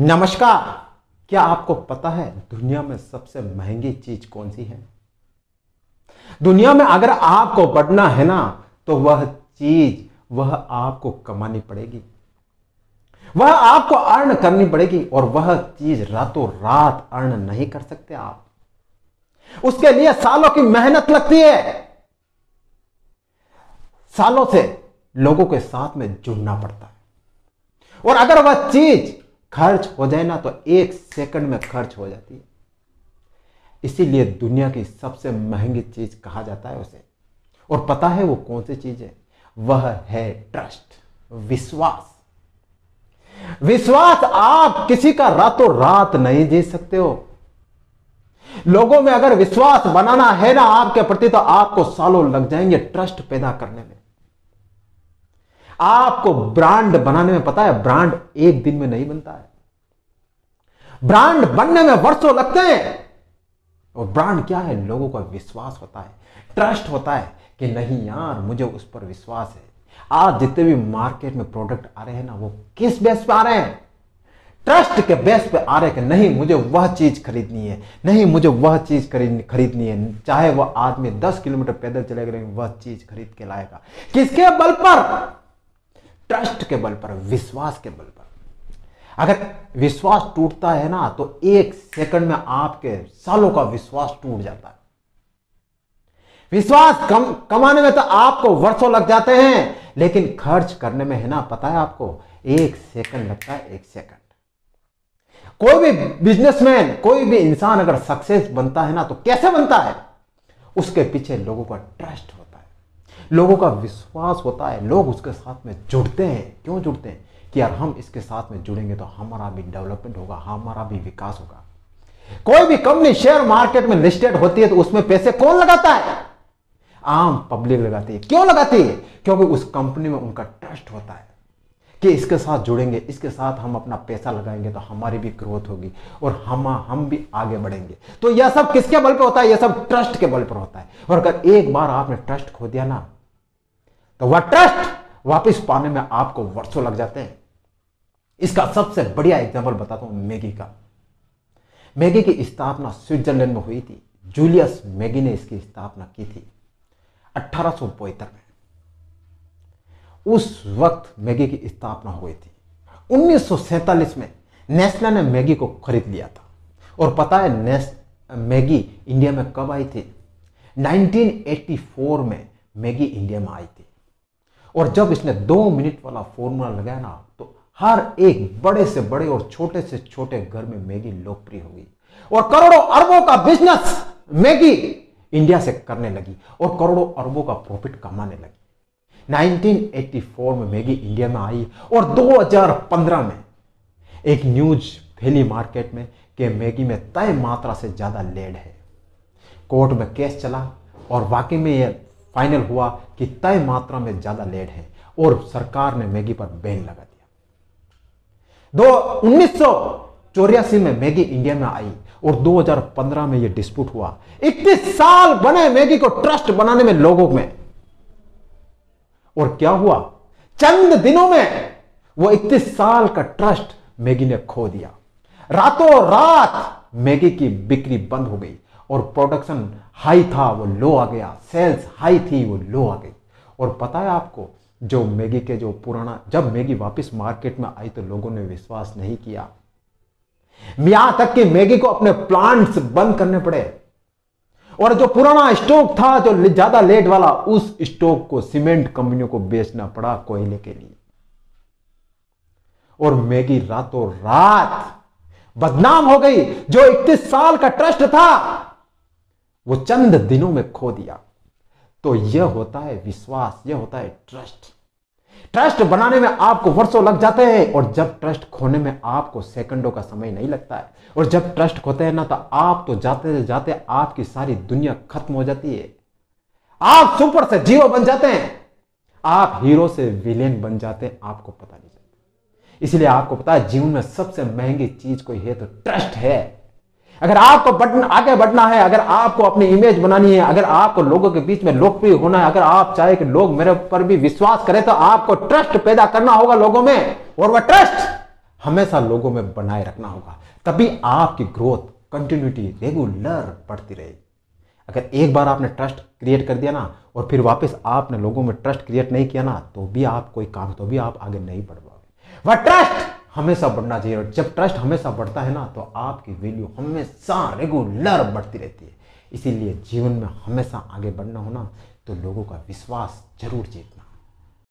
नमस्कार क्या आपको पता है दुनिया में सबसे महंगी चीज कौन सी है दुनिया में अगर आपको बढ़ना है ना तो वह चीज वह आपको कमानी पड़ेगी वह आपको अर्न करनी पड़ेगी और वह चीज रातों रात अर्न नहीं कर सकते आप उसके लिए सालों की मेहनत लगती है सालों से लोगों के साथ में जुड़ना पड़ता है और अगर वह चीज खर्च हो जाए ना तो एक सेकंड में खर्च हो जाती है इसीलिए दुनिया की सबसे महंगी चीज कहा जाता है उसे और पता है वो कौन सी चीज है वह है ट्रस्ट विश्वास विश्वास आप किसी का रातों रात नहीं जीत सकते हो लोगों में अगर विश्वास बनाना है ना आपके प्रति तो आपको सालों लग जाएंगे ट्रस्ट पैदा करने में आपको ब्रांड बनाने में पता है ब्रांड एक दिन में नहीं बनता है ब्रांड बनने में वर्षों लगते हैं और ब्रांड क्या है लोगों का विश्वास होता है ट्रस्ट होता है कि नहीं यार मुझे उस पर विश्वास है आज जितने भी मार्केट में प्रोडक्ट आ रहे हैं ना वो किस बेस पे आ रहे हैं ट्रस्ट के बेस पे आ रहे कि नहीं मुझे वह चीज खरीदनी है नहीं मुझे वह चीज खरीदनी है चाहे वह आदमी दस किलोमीटर पैदल चले गए वह चीज खरीद के लाएगा किसके बल पर ट्रस्ट के बल पर विश्वास के बल पर अगर विश्वास टूटता है ना तो एक सेकंड में आपके सालों का विश्वास टूट जाता है विश्वास कम कमाने में तो आपको वर्षों लग जाते हैं लेकिन खर्च करने में है ना पता है आपको एक सेकंड लगता है एक सेकंड कोई भी बिजनेसमैन कोई भी इंसान अगर सक्सेस बनता है ना तो कैसे बनता है उसके पीछे लोगों का ट्रस्ट लोगों का विश्वास होता है लोग उसके साथ में जुड़ते हैं क्यों जुड़ते हैं कि यार हम इसके साथ में जुड़ेंगे तो हमारा भी डेवलपमेंट होगा हमारा भी विकास होगा कोई भी कंपनी शेयर मार्केट में लिस्टेड होती है तो उसमें पैसे कौन लगाता है आम पब्लिक लगाती है क्यों लगाती है क्योंकि उस कंपनी में उनका ट्रस्ट होता है कि इसके साथ जुड़ेंगे इसके साथ हम अपना पैसा लगाएंगे तो हमारी भी ग्रोथ होगी और हम हम भी आगे बढ़ेंगे तो यह सब किसके बल पर होता है यह सब ट्रस्ट के बल पर होता है और अगर एक बार आपने ट्रस्ट खो दिया ना तो वह ट्रस्ट वापस पाने में आपको वर्षों लग जाते हैं इसका सबसे बढ़िया एग्जाम्पल बताता हूं मैगी का मैगी की स्थापना स्विट्जरलैंड में हुई थी जूलियस मैगी ने इसकी स्थापना की थी अट्ठारह में उस वक्त मैगी की स्थापना हुई थी उन्नीस में नेस्ला ने मैगी को खरीद लिया था और पता है मैगी इंडिया में कब आई थी 1984 में मैगी इंडिया में आई थी और जब इसने दो मिनट वाला फॉर्मूला लगाया ना तो हर एक बड़े से बड़े और छोटे से छोटे घर में मैगी लोकप्रिय हो गई और करोड़ों अरबों का बिजनेस मैगी इंडिया से करने लगी और करोड़ों अरबों का प्रॉफिट कमाने लगी 1984 में मैगी इंडिया में आई और 2015 में एक न्यूज फैली मार्केट में कि मैगी में तय मात्रा से ज़्यादा लेड है कोर्ट में केस चला और वाकई में यह फाइनल हुआ कि तय मात्रा में ज्यादा लेड है और सरकार ने मैगी पर बैन लगा दिया दो उन्नीस में मैगी इंडिया में आई और 2015 में यह डिस्प्यूट हुआ इक्कीस साल बने मैगी को ट्रस्ट बनाने में लोगों में और क्या हुआ चंद दिनों में वो इकतीस साल का ट्रस्ट मैगी ने खो दिया रातों रात मैगी की बिक्री बंद हो गई और प्रोडक्शन हाई था वो लो आ गया सेल्स हाई थी वो लो आ गई और पता है आपको जो मैगी के जो पुराना जब मैगी वापस मार्केट में आई तो लोगों ने विश्वास नहीं किया यहां तक कि मैगी को अपने प्लांट्स बंद करने पड़े और जो पुराना स्टॉक था जो ज्यादा लेट वाला उस स्टॉक को सीमेंट कंपनियों को बेचना पड़ा कोयले के लिए और मैगी रातों रात बदनाम हो गई जो इकतीस साल का ट्रस्ट था वो चंद दिनों में खो दिया तो यह होता है विश्वास यह होता है ट्रस्ट ट्रस्ट बनाने में आपको वर्षों लग जाते हैं और जब ट्रस्ट खोने में आपको सेकंडों का समय नहीं लगता है और जब ट्रस्ट खोते हैं ना तो आप तो जाते जाते आपकी सारी दुनिया खत्म हो जाती है आप सुपर से जीरो बन जाते हैं आप हीरो से विलेन बन जाते हैं आपको पता नहीं चलता इसलिए आपको पता है जीवन में सबसे महंगी चीज कोई है तो ट्रस्ट है अगर आपको बटन आगे बढ़ना है अगर आपको अपनी इमेज बनानी है अगर आपको लोगों के बीच में लोकप्रिय होना है अगर आप चाहे कि लोग मेरे ऊपर भी विश्वास करें तो आपको ट्रस्ट पैदा करना होगा लोगों में और वह ट्रस्ट हमेशा लोगों में बनाए रखना होगा तभी आपकी ग्रोथ कंटिन्यूटी रेगुलर बढ़ती रहेगी अगर एक बार आपने ट्रस्ट क्रिएट कर दिया ना और फिर वापस आपने लोगों में ट्रस्ट क्रिएट नहीं किया ना तो भी आप कोई काम तो भी आप आगे नहीं बढ़ पाओगे वह ट्रस्ट हमेशा बढ़ना चाहिए और जब ट्रस्ट हमेशा बढ़ता है ना तो आपकी वैल्यू हमेशा रेगुलर बढ़ती रहती है इसीलिए जीवन में हमेशा आगे बढ़ना होना तो लोगों का विश्वास जरूर जीतना